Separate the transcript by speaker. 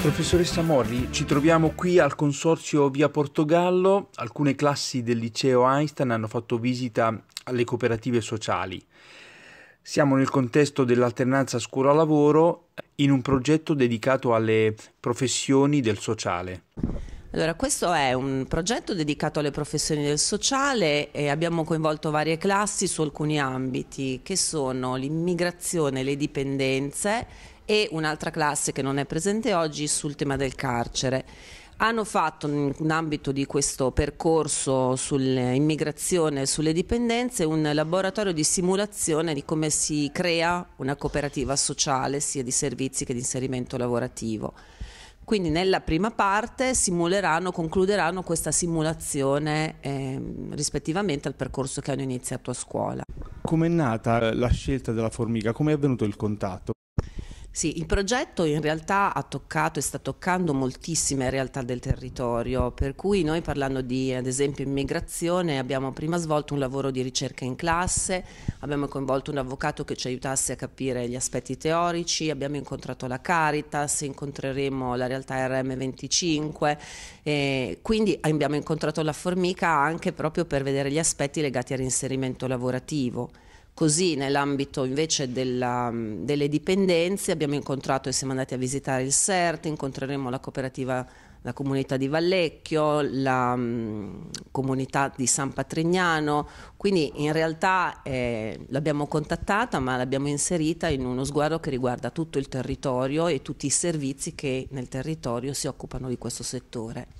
Speaker 1: Professoressa Morri, ci troviamo qui al Consorzio Via Portogallo. Alcune classi del liceo Einstein hanno fatto visita alle cooperative sociali. Siamo nel contesto dell'alternanza scuola-lavoro in un progetto dedicato alle professioni del sociale.
Speaker 2: Allora, questo è un progetto dedicato alle professioni del sociale e abbiamo coinvolto varie classi su alcuni ambiti che sono l'immigrazione, le dipendenze e un'altra classe che non è presente oggi sul tema del carcere. Hanno fatto in ambito di questo percorso sull'immigrazione e sulle dipendenze un laboratorio di simulazione di come si crea una cooperativa sociale sia di servizi che di inserimento lavorativo. Quindi nella prima parte simuleranno, concluderanno questa simulazione eh, rispettivamente al percorso che hanno iniziato a
Speaker 1: scuola. Com'è nata eh, la scelta della formica? Come è avvenuto il contatto? Sì,
Speaker 2: il progetto in realtà ha toccato e sta toccando moltissime realtà del territorio, per cui noi parlando di ad esempio immigrazione abbiamo prima svolto un lavoro di ricerca in classe, abbiamo coinvolto un avvocato che ci aiutasse a capire gli aspetti teorici, abbiamo incontrato la Caritas, incontreremo la realtà RM25, eh, quindi abbiamo incontrato la Formica anche proprio per vedere gli aspetti legati all'inserimento lavorativo. Così nell'ambito invece della, delle dipendenze abbiamo incontrato e siamo andati a visitare il CERT, incontreremo la cooperativa la comunità di Vallecchio, la um, comunità di San Patrignano, quindi in realtà eh, l'abbiamo contattata ma l'abbiamo inserita in uno sguardo che riguarda tutto il territorio e tutti i servizi che nel territorio si occupano di questo settore.